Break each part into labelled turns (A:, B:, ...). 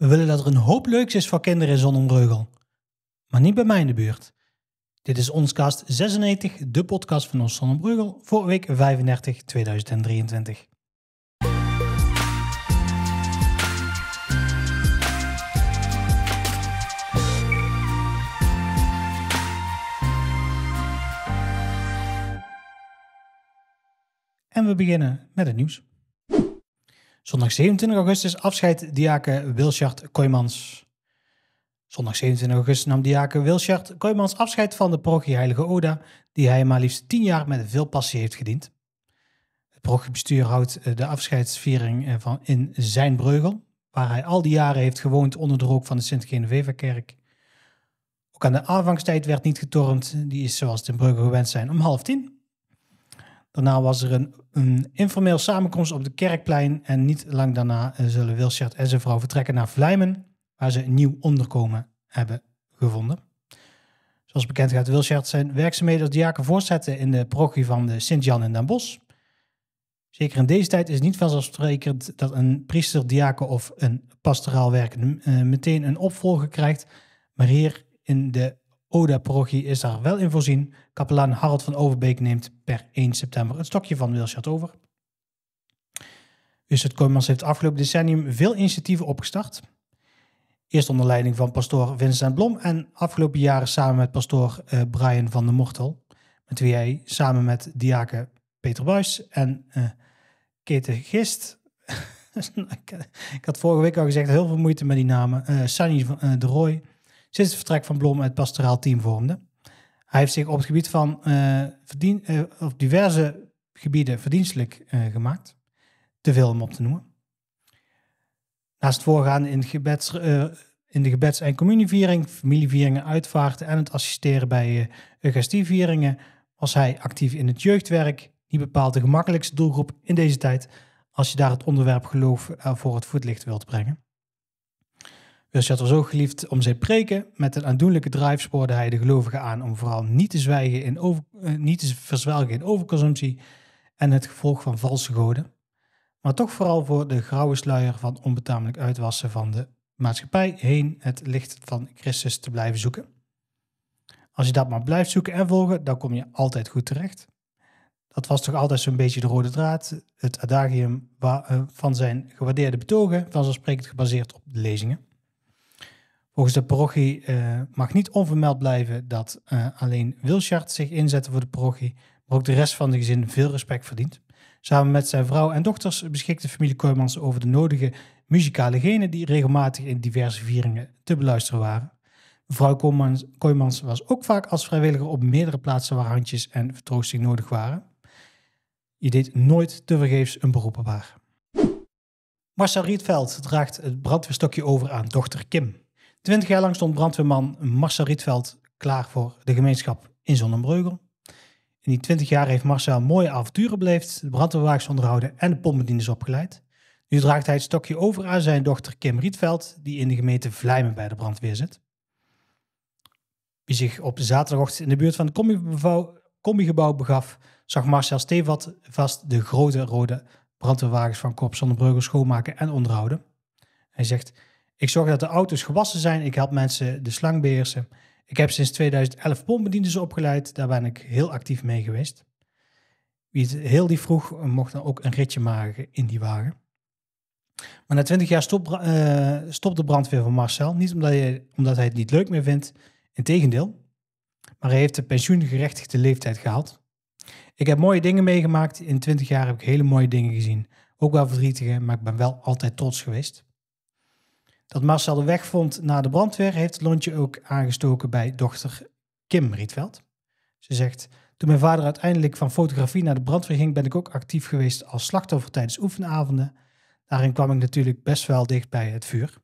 A: We willen dat er een hoop leuks is voor kinderen in Zonnebreugel. Maar niet bij mij in de buurt. Dit is Onscast 96, de podcast van ons Zonnebreugel voor week 35 2023. En we beginnen met het nieuws. Zondag 27 augustus afscheid diaken Wilsjart Kooijmans. Zondag 27 augustus nam diaken Wilsjart Kooijmans afscheid van de parochie Heilige Oda, die hij maar liefst 10 jaar met veel passie heeft gediend. Het parochiebestuur houdt eh, de afscheidsviering eh, van in zijn breugel, waar hij al die jaren heeft gewoond onder de rook van de Sint-Genevieve-kerk. Ook aan de aanvangstijd werd niet getormd, die is zoals in Breugel gewend zijn om half tien. Daarna was er een, een informeel samenkomst op de Kerkplein. En niet lang daarna eh, zullen Wilsjart en zijn vrouw vertrekken naar Vlijmen, waar ze een nieuw onderkomen hebben gevonden. Zoals bekend gaat Wilsjart zijn werkzaamheden als diaken voortzetten in de parochie van de Sint-Jan in Den Bosch. Zeker in deze tijd is het niet vanzelfsprekend dat een priester, diaken of een pastoraal werkende mm, eh, meteen een opvolger krijgt. Maar hier in de Oda-parochie is daar wel in voorzien Kapelaan Harald van Overbeek neemt per 1 september het stokje van Wilshard over. het Kooijmans heeft het afgelopen decennium veel initiatieven opgestart. Eerst onder leiding van pastoor Vincent Blom en afgelopen jaren samen met pastoor eh, Brian van der Mortel. Met wie hij samen met diaken Peter Buis en uh, eh, Keten Gist... ik had vorige week al gezegd, heel veel moeite met die namen. Uh, eh, Sunny de Roy, sinds het vertrek van Blom het pastoraal team vormde. Hij heeft zich op het gebied van eh, verdien, eh, op diverse gebieden verdienstelijk eh, gemaakt. Te veel om op te noemen. Naast het voorgaan in, gebeds, in de gebeds- en communieviering, familievieringen, uitvaarten en het assisteren bij Eucharistievieringen was hij actief in het jeugdwerk. die bepaald de gemakkelijkste doelgroep in deze tijd als je daar het onderwerp geloof voor het voetlicht wilt brengen. Ursat was zo geliefd om zijn preken. Met een aandoenlijke drive spoorde hij de gelovigen aan om vooral niet te, zwijgen in eh, niet te verzwelgen in overconsumptie en het gevolg van valse goden. Maar toch vooral voor de grauwe sluier van onbetamelijk uitwassen van de maatschappij heen het licht van Christus te blijven zoeken. Als je dat maar blijft zoeken en volgen, dan kom je altijd goed terecht. Dat was toch altijd zo'n beetje de rode draad, het adagium eh, van zijn gewaardeerde betogen, vanzelfsprekend gebaseerd op de lezingen. Volgens de parochie eh, mag niet onvermeld blijven dat eh, alleen Wilshard zich inzette voor de parochie, maar ook de rest van de gezin veel respect verdient. Samen met zijn vrouw en dochters beschikt de familie Koymans over de nodige muzikale genen die regelmatig in diverse vieringen te beluisteren waren. Mevrouw Koymans was ook vaak als vrijwilliger op meerdere plaatsen waar handjes en vertroosting nodig waren. Je deed nooit tevergeefs een beroep op haar. Marcel Rietveld draagt het brandweerstokje over aan dochter Kim. Twintig jaar lang stond brandweerman Marcel Rietveld klaar voor de gemeenschap in Zonnebreugel. In die twintig jaar heeft Marcel mooie avonturen beleefd, de brandweerwagens onderhouden en de pompbedieners opgeleid. Nu draagt hij het stokje over aan zijn dochter Kim Rietveld, die in de gemeente Vlijmen bij de brandweer zit. Wie zich op zaterdagochtend in de buurt van het combigebouw begaf, zag Marcel Stevat vast de grote rode brandweerwagens van Korps Zonnebreugel schoonmaken en onderhouden. Hij zegt, ik zorg dat de auto's gewassen zijn. Ik help mensen de slang beheersen. Ik heb sinds 2011 pompbedieners opgeleid. Daar ben ik heel actief mee geweest. Wie het heel die vroeg, mocht dan ook een ritje maken in die wagen. Maar na 20 jaar stopt uh, eh, stopt de brandweer van Marcel. Niet omdat hij, omdat hij het niet leuk meer vindt. Integendeel. Maar hij heeft de pensioengerechtigde leeftijd gehaald. Ik heb mooie dingen meegemaakt. In 20 jaar heb ik hele mooie dingen gezien. Ook wel verdrietige, maar ik ben wel altijd trots geweest dat Marcel de weg vond naar de brandweer, heeft Lontje ook aangestoken bij dochter Kim Rietveld. Ze zegt: Toen mijn vader uiteindelijk van fotografie naar de brandweer ging, ben ik ook actief geweest als slachtoffer tijdens oefenavonden. Daarin kwam ik natuurlijk best wel dicht bij het vuur.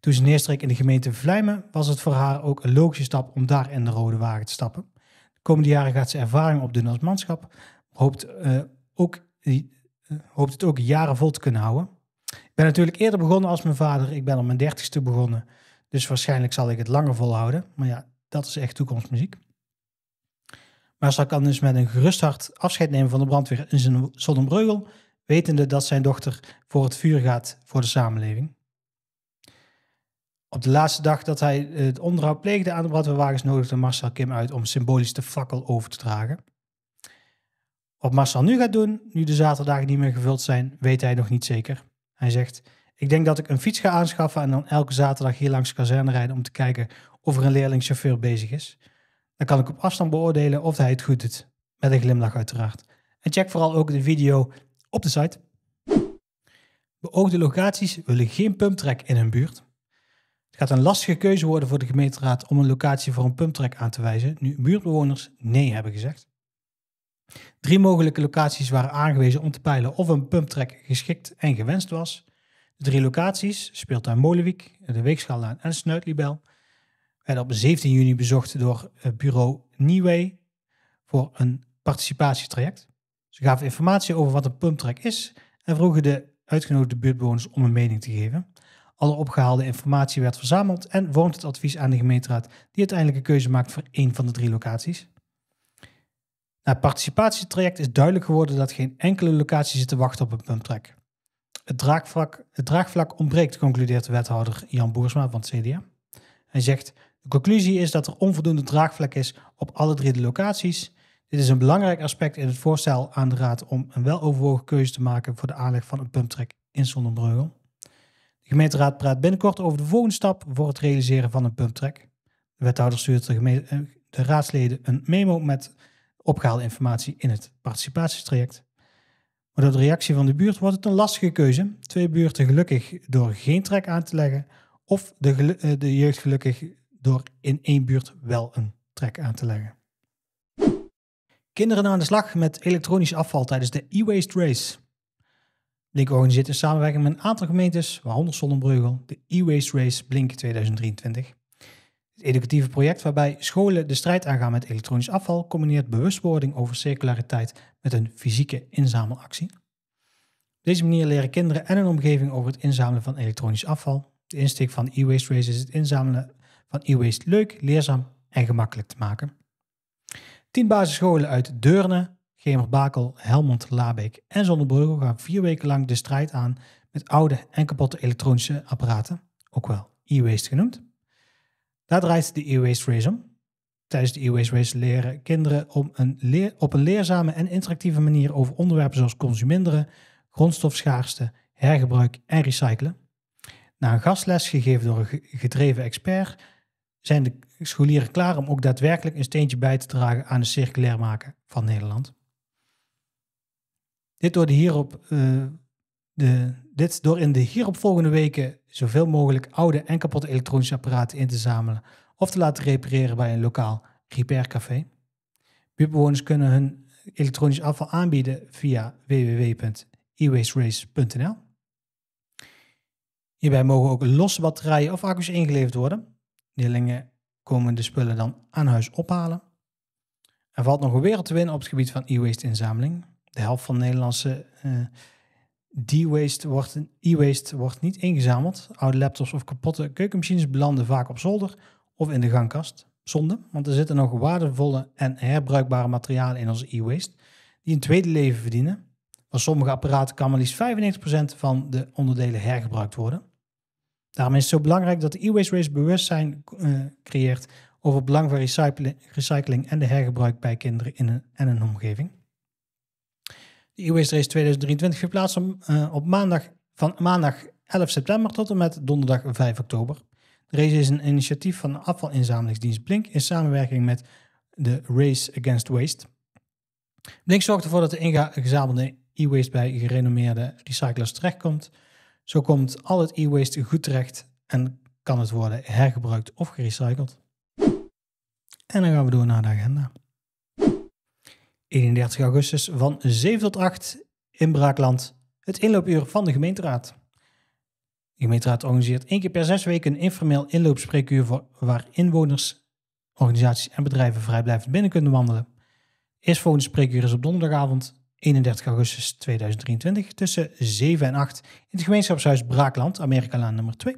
A: Toen ze neerstreek in de gemeente Vlijmen, was het voor haar ook een logische stap om daar in de rode wagen te stappen. De komende jaren gaat ze ervaring opdoen als manschap, hoopt, eh, ook, eh, hoopt het ook jaren vol te kunnen houden ben natuurlijk eerder begonnen als mijn vader. Ik ben op mijn dertigste begonnen. Dus waarschijnlijk zal ik het langer volhouden. Maar ja, dat is echt toekomstmuziek. Maar zal kan dus met een gerust hart afscheid nemen van de brandweer in zijn Zonnebreugel, wetende dat zijn dochter voor het vuur gaat voor de samenleving. Op de laatste dag dat hij het onderhoud pleegde aan de brandweerwagens, nodigde Marcel Kim uit om symbolisch de fakkel over te dragen. Wat Marcel nu gaat doen, nu de zaterdagen niet meer gevuld zijn, weet hij nog niet zeker. Hij zegt: Ik denk dat ik een fiets ga aanschaffen en dan elke zaterdag hier langs de kazerne rijden om te kijken of er een leerlingchauffeur bezig is. Dan kan ik op afstand beoordelen of hij het goed doet. Met een glimlach, uiteraard. En check vooral ook de video op de site. Beoogde locaties willen geen pumptrack in hun buurt. Het gaat een lastige keuze worden voor de gemeenteraad om een locatie voor een pumptrack aan te wijzen, nu buurtbewoners nee hebben gezegd. Drie mogelijke locaties waren aangewezen om te peilen of een pumptrek geschikt en gewenst was. De drie locaties, speeltuin Molenwijk, de Weegschaallaan en Snuitlibel, werden op 17 juni bezocht door eh, bureau Nieuwe voor een participatietraject. Ze gaven informatie over wat een pumptrek is en vroegen de uitgenodigde buurtbewoners om een mening te geven. Alle opgehaalde informatie werd verzameld en woont het advies aan de gemeenteraad, die uiteindelijk een keuze maakt voor één van de drie locaties. Na het participatietraject is duidelijk geworden dat geen enkele locatie zit te wachten op een pumptrek. Het draagvlak, het draagvlak ontbreekt, concludeert de wethouder Jan Boersma van het CDA. Hij zegt: De conclusie is dat er onvoldoende draagvlak is op alle drie de locaties. Dit is een belangrijk aspect in het voorstel aan de Raad om een weloverwogen keuze te maken voor de aanleg van een pumptrek in Zonnebreugel. De gemeenteraad praat binnenkort over de volgende stap voor het realiseren van een pumptrek. De wethouder stuurt de, eh, de raadsleden een memo met opgehaalde informatie in het participatiestraject. Maar door de reactie van de buurt wordt het een lastige keuze. Twee buurten gelukkig door geen trek aan te leggen of de, eh, de jeugd gelukkig door in één buurt wel een trek aan te leggen. Kinderen aan de slag met elektronisch afval tijdens de e-waste race. Blink organiseert in samenwerking met een aantal gemeentes, waaronder Sonnenbreugel, de e-waste race Blink 2023 educatieve project waarbij scholen de strijd aangaan met elektronisch afval combineert bewustwording over circulariteit met een fysieke inzamelactie. Op deze manier leren kinderen en hun omgeving over het inzamelen van elektronisch afval. De insteek van e-waste race is het inzamelen van e-waste leuk, leerzaam en gemakkelijk te maken. Tien basisscholen uit Deurne, Bakel, Helmond, Labeek en Zonnebrugge gaan vier weken lang de strijd aan met oude en kapotte elektronische apparaten, ook wel e-waste genoemd. Daar draait de e-waste race om. Tijdens de e-waste race leren kinderen om een leer, op een leerzame en interactieve manier over onderwerpen zoals consuminderen, grondstofschaarste, hergebruik en recyclen. Na een gastles gegeven door een gedreven expert zijn de scholieren klaar om ook daadwerkelijk een steentje bij te dragen aan het circulair maken van Nederland. Dit door de hierop eh, de, dit door in de hieropvolgende weken zoveel mogelijk oude en kapotte elektronische apparaten in te zamelen of te laten repareren bij een lokaal repaircafé. Buurtbewoners kunnen hun elektronisch afval aanbieden via www.ewasterace.nl. Hierbij mogen ook losse batterijen of accu's ingeleverd worden. Leerlingen komen de spullen dan aan huis ophalen. Er valt nog een wereld te winnen op het gebied van e-waste inzameling. De helft van Nederlandse eh, waste wordt, e-waste wordt niet ingezameld. Oude laptops of kapotte keukenmachines belanden vaak op zolder of in de gangkast. Zonde, want er zitten nog waardevolle en herbruikbare materialen in onze e-waste die een tweede leven verdienen. Van sommige apparaten kan maar liefst 95% van de onderdelen hergebruikt worden. Daarom is het zo belangrijk dat de e-waste race bewustzijn eh, creëert over het belang van recycling, recycling en de hergebruik bij kinderen in een, en een omgeving de e-waste race 2023 geplaatst om, eh, op maandag, van maandag 11 september tot en met donderdag 5 oktober. De race is een initiatief van de afvalinzamelingsdienst Blink in samenwerking met de Race Against Waste. Blink zorgt ervoor dat de ingezamelde e-waste bij gerenommeerde recyclers terechtkomt. Zo komt al het e-waste goed terecht en kan het worden hergebruikt of gerecycled. En dan gaan we door naar de agenda. 31 augustus van 7 tot 8 in Braakland, het inloopuur van de gemeenteraad. De gemeenteraad organiseert één keer per zes weken een informeel inloopspreekuur voor, waar inwoners, organisaties en bedrijven vrijblijvend binnen kunnen wandelen. Eerstvolgende spreekuur is op donderdagavond 31 augustus 2023 tussen 7 en 8 in het gemeenschapshuis Braakland, Amerikalaan nummer 2.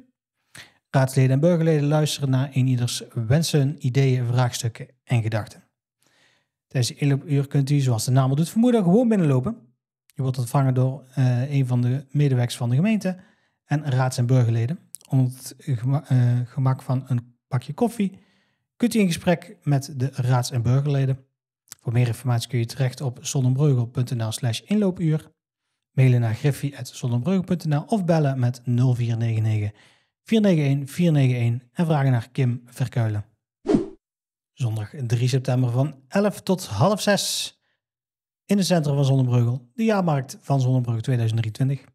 A: Raadsleden en burgerleden luisteren naar een ieders wensen, ideeën, vraagstukken en gedachten. Tijdens inloopuur kunt u, zoals de naam al doet vermoeden, gewoon binnenlopen. U wordt ontvangen door eh, een van de medewerkers van de gemeente en raads- en burgerleden. om het eh, gemak van een pakje koffie kunt u in gesprek met de raads- en burgerleden. Voor meer informatie kun je terecht op zonnebreugel.nl slash inloopuur. Mailen naar griffie.zonnebreugel.nl of bellen met 0499 491 491 en vragen naar Kim Verkuilen zondag 3 september van 11 tot half 6 in het centrum van Zonnebreugel, de jaarmarkt van Zonnebreugel 2023.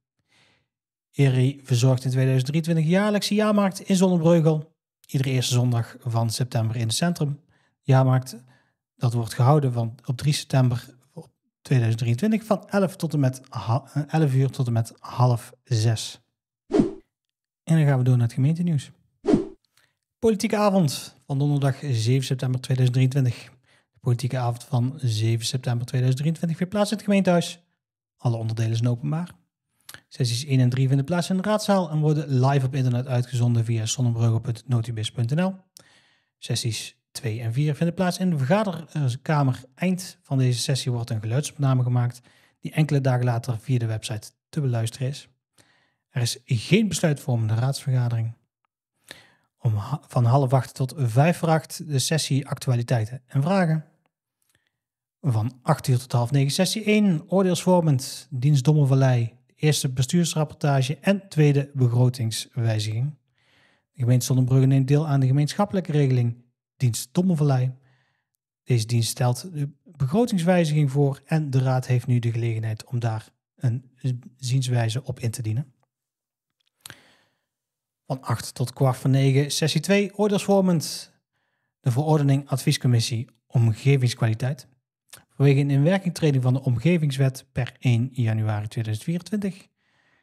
A: ERI verzorgt in 2023 jaarlijkse jaarmarkt in Zonnebreugel, iedere eerste zondag van september in het centrum. jaarmarkt dat wordt gehouden van, op 3 september 2023 van 11, tot en met 11 eh, uur tot en met half 6. En dan gaan we door naar het gemeentenieuws. Politieke avond van donderdag 7 september 2023. De politieke avond van 7 september 2023 vindt plaats in het gemeentehuis. Alle onderdelen zijn openbaar. Sessies 1 en 3 vinden plaats in de raadzaal en worden live op internet uitgezonden via sonnenbrugge.notubis.nl. Sessies 2 en 4 vinden plaats in de vergaderkamer. Eind van deze sessie wordt een geluidsopname gemaakt die enkele dagen later via de website te beluisteren is. Er is geen besluitvormende raadsvergadering van half acht tot vijf voor acht de sessie actualiteiten en vragen. Van acht uur tot half negen sessie 1, oordeelsvormend, dienst Dommelvallei, eerste bestuursrapportage en tweede begrotingswijziging. De gemeente Zonnebrugge neemt deel aan de gemeenschappelijke regeling dienst Dommelvallei. Deze dienst stelt de begrotingswijziging voor en de raad heeft nu de gelegenheid om daar een zienswijze op in te dienen van 8 tot kwart van 9, sessie 2, oordeelsvormend. De verordening adviescommissie omgevingskwaliteit. Vanwege een inwerkingtreding van de omgevingswet per 1 januari 2024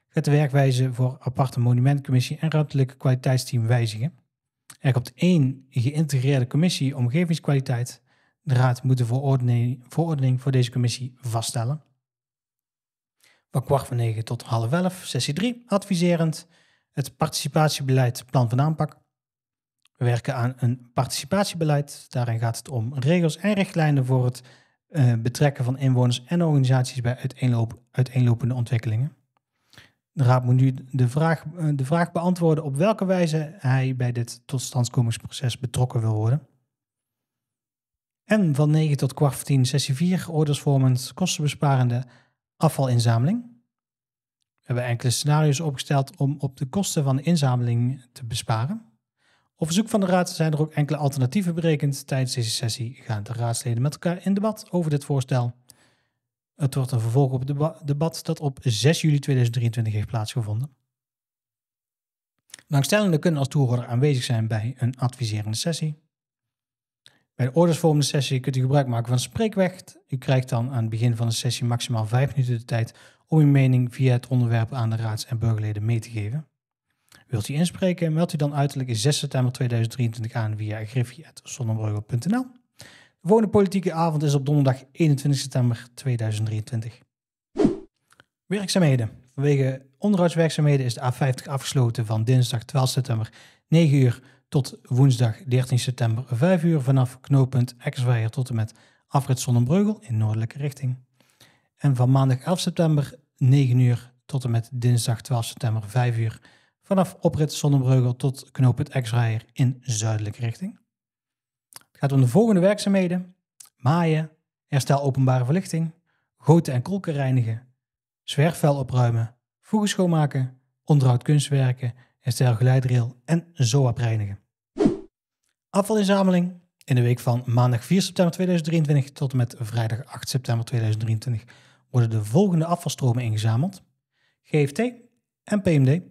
A: gaat de werkwijze voor aparte monumentcommissie en ruimtelijke kwaliteitsteam wijzigen. Er komt één geïntegreerde commissie omgevingskwaliteit. De raad moet de verordening, verordening voor deze commissie vaststellen. Van kwart van negen tot half elf, sessie 3, adviserend. Het participatiebeleid, plan van aanpak. We werken aan een participatiebeleid. Daarin gaat het om regels en richtlijnen voor het eh, betrekken van inwoners en organisaties bij uiteenlopende ontwikkelingen. De Raad moet nu de vraag, eh, de vraag beantwoorden op welke wijze hij bij dit totstandkomingsproces betrokken wil worden. En van 9 tot kwart 10 sessie 4 orders kostenbesparende afvalinzameling. We hebben enkele scenario's opgesteld om op de kosten van de inzameling te besparen. Op verzoek van de Raad zijn er ook enkele alternatieven berekend. Tijdens deze sessie gaan de raadsleden met elkaar in debat over dit voorstel. Het wordt een vervolg op het debat dat op 6 juli 2023 heeft plaatsgevonden. Langstellenden kunnen als toehoorder aanwezig zijn bij een adviserende sessie. Bij de ordersvormende sessie kunt u gebruik maken van spreekrecht. U krijgt dan aan het begin van de sessie maximaal 5 minuten de tijd om uw mening via het onderwerp aan de raads- en burgerleden mee te geven. Wilt u inspreken, meld u dan uiterlijk 6 september 2023 aan via griffie.zonnebrugge.nl. De volgende politieke avond is op donderdag 21 september 2023. Werkzaamheden. Vanwege onderhoudswerkzaamheden is de A50 afgesloten van dinsdag 12 september 9 uur tot woensdag 13 september 5 uur vanaf knooppunt Exweijer tot en met afrit Zonnebreugel in noordelijke richting. En van maandag 11 september 9 uur tot en met dinsdag 12 september 5 uur vanaf oprit Zonnebreugel tot knooppunt Exraaier in zuidelijke richting. Het gaat om de volgende werkzaamheden. Maaien, herstel openbare verlichting, goten en kolken reinigen, zwerfvuil opruimen, voegen schoonmaken, onderhoud kunstwerken, herstel geleidrail en zoap reinigen. Afvalinzameling in de week van maandag 4 september 2023 tot en met vrijdag 8 september 2023 worden de volgende afvalstromen ingezameld: GFT en PMD.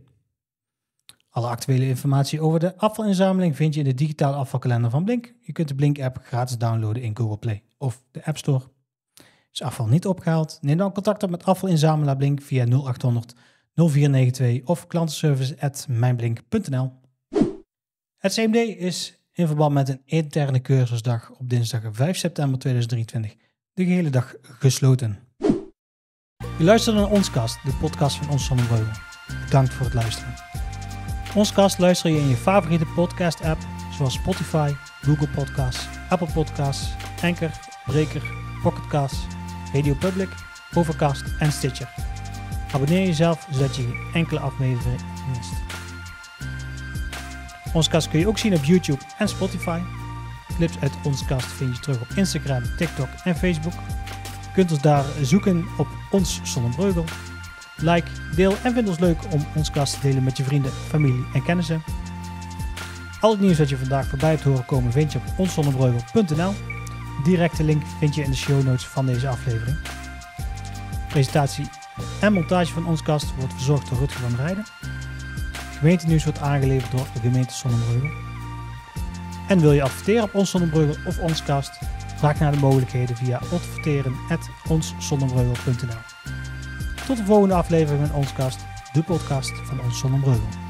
A: Alle actuele informatie over de afvalinzameling vind je in de digitale afvalkalender van Blink. Je kunt de Blink-app gratis downloaden in Google Play of de App Store. Is afval niet opgehaald? Neem dan contact op met afvalinzamelaar Blink via 0800 0492 of klantenservice@mijnblink.nl. Het CMD is in verband met een interne cursusdag op dinsdag 5 september 2023 de gehele dag gesloten. Je luistert naar Onskast, de podcast van Ons Zonder Breugel. Bedankt voor het luisteren. Ons kast luister je in je favoriete podcast-app, zoals Spotify, Google Podcasts, Apple Podcasts, Anchor, Breaker, Pocketcasts, Radio Public, Overcast en Stitcher. Abonneer jezelf zodat je geen enkele aflevering mist. Ons kast kun je ook zien op YouTube en Spotify. Clips uit Ons kast vind je terug op Instagram, TikTok en Facebook. Je kunt ons daar zoeken op ons Zonder Like, deel en vind ons leuk om ons kast te delen met je vrienden, familie en kennissen. Al het nieuws dat je vandaag voorbij hebt horen komen vind je op onszonnebreugel.nl. Directe link vind je in de show notes van deze aflevering. Presentatie en montage van ons kast wordt verzorgd door Rutger van Rijden. nieuws wordt aangeleverd door de gemeente Zonnebreugel. En wil je adverteren op ons Zonnebreugel of ons kast? Vraag naar de mogelijkheden via adverteren.onszonnebreugel.nl Tot de volgende aflevering van Onskast, de podcast van Ons Zonnebreugel.